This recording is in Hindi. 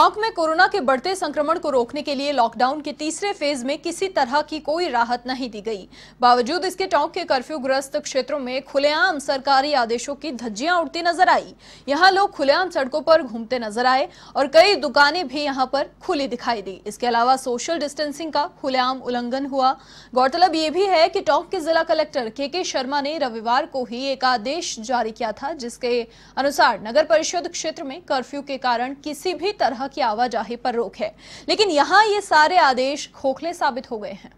ब्लॉक में कोरोना के बढ़ते संक्रमण को रोकने के लिए लॉकडाउन के तीसरे फेज में किसी तरह की कोई राहत नहीं दी गई बावजूद इसके टोंक के कर्फ्यू ग्रस्त क्षेत्रों में खुलेआम सरकारी आदेशों की धज्जियां उड़ती नजर आई यहां लोग खुलेआम सड़कों पर घूमते नजर आए और कई दुकानें भी यहां पर खुली दिखाई दी इसके अलावा सोशल डिस्टेंसिंग का खुलेआम उल्लंघन हुआ गौरतलब ये भी है की टोंक के जिला कलेक्टर के के शर्मा ने रविवार को ही एक आदेश जारी किया था जिसके अनुसार नगर परिषद क्षेत्र में कर्फ्यू के कारण किसी भी तरह की आवाजाही पर रोक है लेकिन यहाँ ये सारे आदेश खोखले साबित हो गए हैं